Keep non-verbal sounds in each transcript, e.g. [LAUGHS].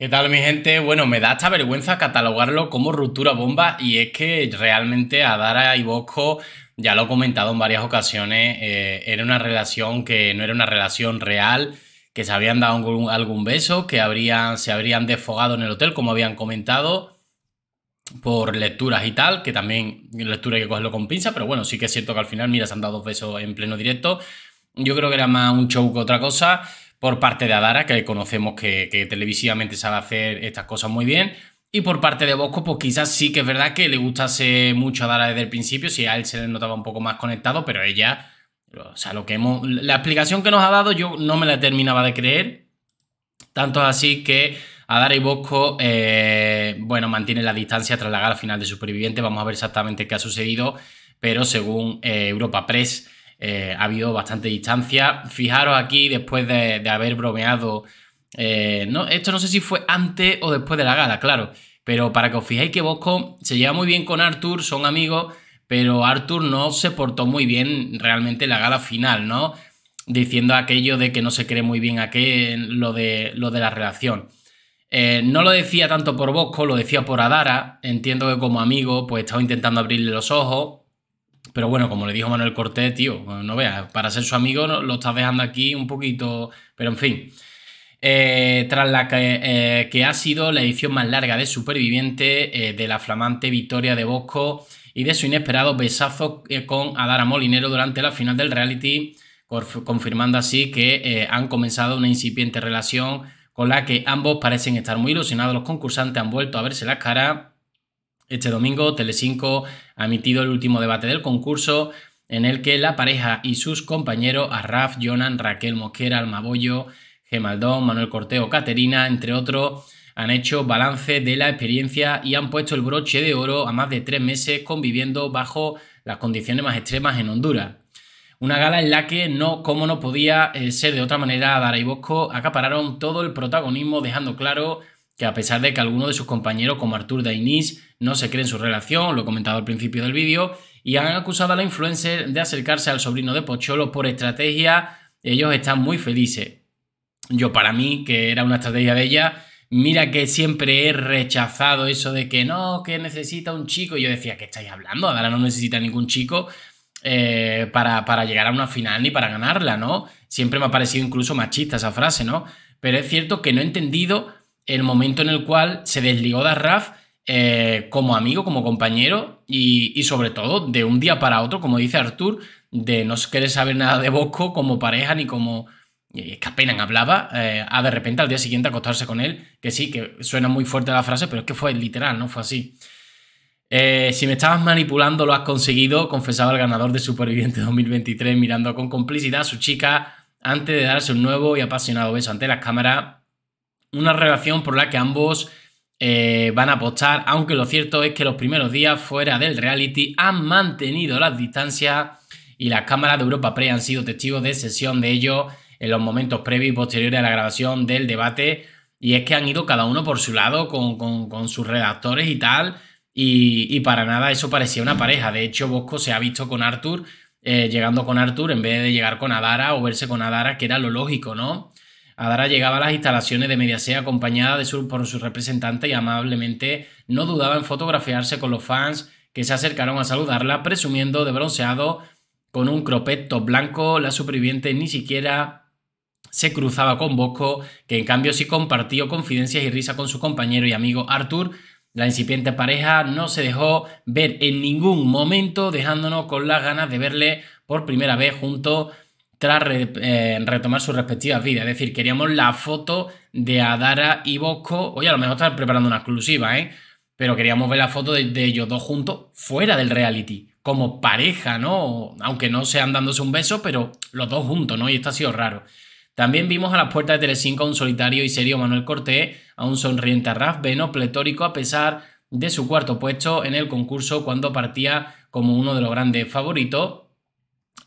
¿Qué tal mi gente? Bueno, me da esta vergüenza catalogarlo como ruptura bomba y es que realmente a Adara y Bosco, ya lo he comentado en varias ocasiones, eh, era una relación que no era una relación real, que se habían dado algún, beso, que habrían, se habrían desfogado en el hotel, como habían comentado, por lecturas y tal, que también lectura hay que cogerlo con pinza, pero bueno, sí que es cierto que al final, mira, se han dado dos besos en pleno directo. Yo creo que era más un show que otra cosa por parte de Adara, que conocemos que, televisivamente sabe hacer estas cosas muy bien. Y por parte de Bosco, pues quizás sí que es verdad que le gustase mucho a Adara desde el principio, si a él se le notaba un poco más conectado, pero ella, o sea, lo que la explicación que nos ha dado yo no me la terminaba de creer. Tanto así que Adara y Bosco, eh, bueno, mantienen la distancia tras la gala final de Superviviente. Vamos a ver exactamente qué ha sucedido, pero según eh, Europa Press, eh, ha habido bastante distancia. Fijaros aquí, después de, haber bromeado, eh, esto no sé si fue antes o después de la gala, claro, pero para que os fijéis que Bosco se lleva muy bien con Arthur, son amigos, pero Arthur no se portó muy bien realmente en la gala final, ¿no? Diciendo aquello de que no se cree muy bien a qué, lo de, lo de la relación. Eh, no lo decía tanto por Bosco, lo decía por Adara. Entiendo que como amigo, pues estaba intentando abrirle los ojos. Pero bueno, como le dijo Manuel Cortés, tío, pues no veas, para ser su amigo lo estás dejando aquí un poquito, pero en fin. Eh, tras la eh, que, ha sido la edición más larga de Superviviente, eh, de la flamante victoria de Bosco y de su inesperado besazo con Adara Molinero durante la final del reality, confirmando así que han comenzado una incipiente relación con la que ambos parecen estar muy ilusionados. Los concursantes han vuelto a verse las caras este domingo Telecinco ha emitido el último debate del concurso en el que la pareja y sus compañeros Arraf, Jonan, Raquel Mosquera, Almabollo, Gemaldón, Manuel Corteo, Caterina, entre otros, han hecho balance de la experiencia y han puesto el broche de oro a más de tres meses conviviendo bajo las condiciones más extremas en Honduras. Una gala en la que no, como no podía eh, ser de otra manera, Dara y Bosco acapararon todo el protagonismo dejando claro que a pesar de que algunos de sus compañeros como Artur Dainis no se cree en su relación, lo he comentado al principio del vídeo, y han acusado a la influencer de acercarse al sobrino de Pocholo por estrategia, ellos están muy felices. Yo para mí, que era una estrategia de ella, mira que siempre he rechazado eso de que no, que necesita un chico, y yo decía, ¿qué estáis hablando? Adara no necesita ningún chico, eh, para, para, llegar a una final ni para ganarla, ¿no? Siempre me ha parecido incluso machista esa frase, ¿no? Pero es cierto que no he entendido el momento en el cual se desligó de Raf eh, como amigo, como compañero y, sobre todo de un día para otro, como dice Artur, de no querer saber nada de Bosco como pareja ni como... Es eh, que apenas hablaba, eh, a de repente al día siguiente acostarse con él, que sí, que suena muy fuerte la frase, pero es que fue literal, no fue así. si me estabas manipulando, lo has conseguido, confesaba el ganador de Superviviente 2023, [LAUGHS] mirando con complicidad a su chica antes de darse un nuevo y apasionado beso ante las cámaras una relación por la que ambos eh, van a apostar, aunque lo cierto es que los primeros días fuera del reality han mantenido las distancias y las cámaras de Europa Pre han sido testigos de sesión de ellos en los momentos previos y posteriores a la grabación del debate. Y es que han ido cada uno por su lado con, sus redactores y tal. Y, para nada eso parecía una pareja. De hecho, Bosco se ha visto con Arthur, eh, llegando con Arthur en vez de llegar con Adara o verse con Adara, que era lo lógico, ¿no? Adara llegaba a las instalaciones de Mediasea acompañada de por su representante y amablemente no dudaba en fotografiarse con los fans que se acercaron a saludarla, presumiendo de bronceado con un cropeto blanco. La superviviente ni siquiera se cruzaba con Bosco, que en cambio sí compartió confidencias y risa con su compañero y amigo Arthur. La incipiente pareja no se dejó ver en ningún momento, dejándonos con las ganas de verle por primera vez junto tras eh, retomar sus respectivas vidas. Es decir, queríamos la foto de Adara y Bosco. Oye, a lo mejor están preparando una exclusiva, ¿eh? Pero queríamos ver la foto de, ellos dos juntos fuera del reality, como pareja, ¿no? Aunque no sean dándose un beso, pero los dos juntos, ¿no? Y esto ha sido raro. También vimos a las puertas de Telecinco a un solitario y serio Manuel Cortés, a un sonriente Raf Beno pletórico a pesar de su cuarto puesto en el concurso cuando partía como uno de los grandes favoritos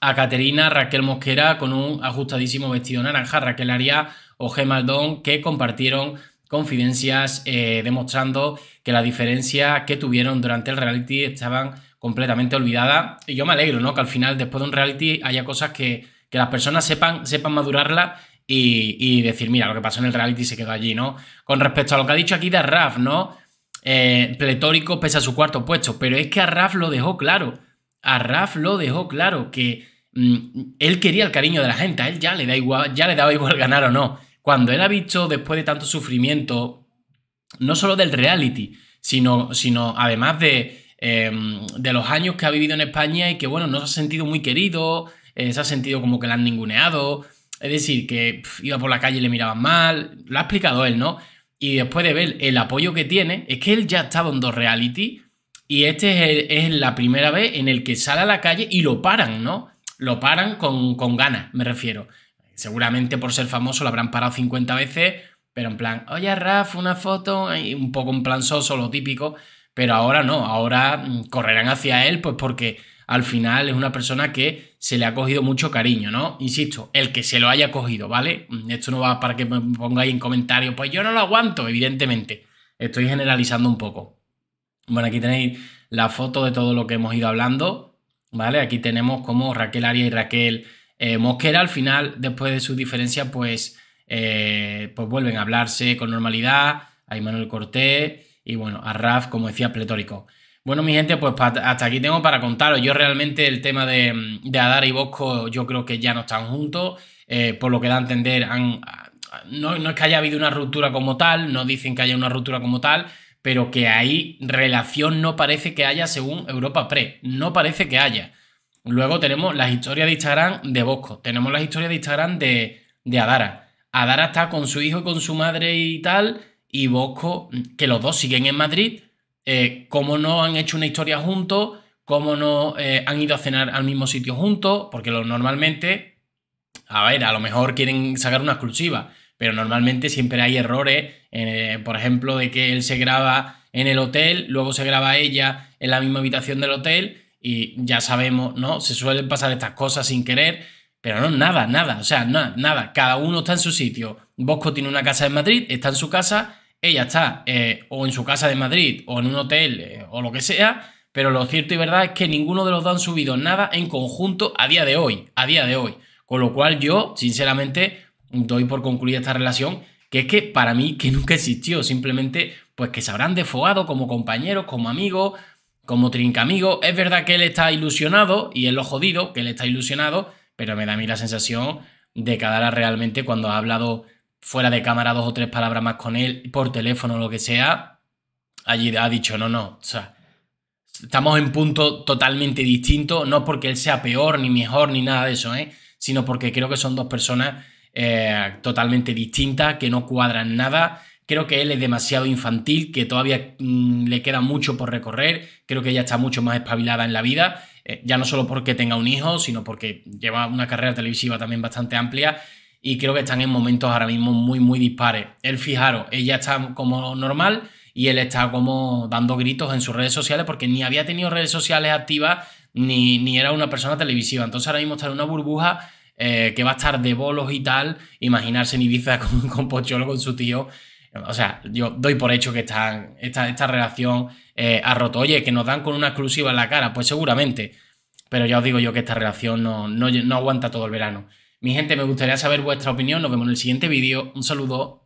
a Caterina Raquel Mosquera con un ajustadísimo vestido naranja, Raquel Aria o G. que compartieron confidencias eh, demostrando que la diferencia que tuvieron durante el reality estaban completamente olvidadas. Y yo me alegro, ¿no? Que al final, después de un reality, haya cosas que, las personas sepan, sepan madurarlas y, decir, mira, lo que pasó en el reality se quedó allí, ¿no? Con respecto a lo que ha dicho aquí de Raf, ¿no? Eh, pletórico pese a su cuarto puesto, pero es que a Raf lo dejó claro. A Raf lo dejó claro que Mm, él quería el cariño de la gente, a él ya le, da igual, ya le daba igual ganar o no. Cuando él ha visto, después de tanto sufrimiento, no solo del reality, sino, sino además de, em, los años que ha vivido en España y que, bueno, no se ha sentido muy querido, eh, se ha sentido como que le han ninguneado, es decir, que iba por la calle y le miraban mal, lo ha explicado él, ¿no? Y después de ver el apoyo que tiene, es que él ya ha estado en dos reality y este es, es la primera vez en el que sale a la calle y lo paran, ¿no? lo paran con, ganas, me refiero. Seguramente por ser famoso lo habrán parado 50 veces, pero en plan, oye Raf, una foto, un poco en plan soso, lo típico, pero ahora no, ahora mm, correrán hacia él, pues porque al final es una persona que se le ha cogido mucho cariño, ¿no? Insisto, el que se lo haya cogido, ¿vale? Mm, esto no va para que me pongáis en comentarios, pues yo no lo aguanto, evidentemente. Estoy generalizando un poco. Bueno, aquí tenéis la foto de todo lo que hemos ido hablando. ¿vale? Aquí tenemos como Raquel Aria y Raquel eh, Mosquera al final, después de su diferencia, pues, eh, pues vuelven a hablarse con normalidad, a Manuel Cortés y bueno, a Raf, como decía, pletórico. Bueno, mi gente, pues hasta aquí tengo para contaros. Yo realmente el tema de, de y Bosco, yo creo que ya no están juntos. Eh, por lo que da a entender, no, no es que haya habido una ruptura como tal, no dicen que haya una ruptura como tal, pero que ahí relación no parece que haya según Europa Pre, no parece que haya. Luego tenemos las historias de Instagram de Bosco, tenemos las historias de Instagram de, Adara. Adara está con su hijo y con su madre y tal, y Bosco, que los dos siguen en Madrid, eh, cómo no han hecho una historia juntos, cómo no eh, han ido a cenar al mismo sitio juntos, porque normalmente, a ver, a lo mejor quieren sacar una exclusiva, pero normalmente siempre hay errores, eh, por ejemplo, de que él se graba en el hotel, luego se graba ella en la misma habitación del hotel y ya sabemos, ¿no? Se suelen pasar estas cosas sin querer, pero no, nada, nada, o sea, nada, nada, cada uno está en su sitio. Bosco tiene una casa en Madrid, está en su casa, ella está eh, o en su casa de Madrid o en un hotel eh, o lo que sea, pero lo cierto y verdad es que ninguno de los dos han subido nada en conjunto a día de hoy, a día de hoy. Con lo cual yo, sinceramente, doy por concluida esta relación, que es que para mí que [LAUGHS] nunca existió, simplemente pues que se habrán desfogado como compañeros, como amigos, como trincamigos. Es verdad que él está ilusionado y él lo jodido, que él está ilusionado, pero me da a mí la sensación de que ahora realmente cuando ha hablado fuera de cámara dos o tres palabras más con él, por teléfono o lo que sea, allí ha dicho, no, no, o sea, estamos en punto totalmente distinto, no porque él sea peor, ni mejor, ni nada de eso, ¿eh? sino porque creo que son dos personas eh, totalmente distinta, que no cuadra en nada. Creo que él es demasiado infantil, que todavía mm, le queda mucho por recorrer. Creo que ella está mucho más espabilada en la vida, eh, ya no solo porque tenga un hijo, sino porque lleva una carrera televisiva también bastante amplia. Y creo que están en momentos ahora mismo muy, muy dispares. Él, fijaros, ella está como normal y él está como dando gritos en sus redes sociales porque ni había tenido redes sociales activas ni, ni era una persona televisiva. Entonces ahora mismo está en una burbuja eh, que va a estar de bolos y tal, imaginarse en Ibiza [LAUGHS] con, con Pocholo, con su tío. O sea, yo doy por hecho que están, esta, esta relación eh, ha roto. Oye, que nos dan con una exclusiva en la cara, pues seguramente. Pero ya os digo yo que esta relación no, no, no aguanta todo el verano. Mi gente, me gustaría saber vuestra opinión. Nos vemos en el siguiente vídeo. Un saludo.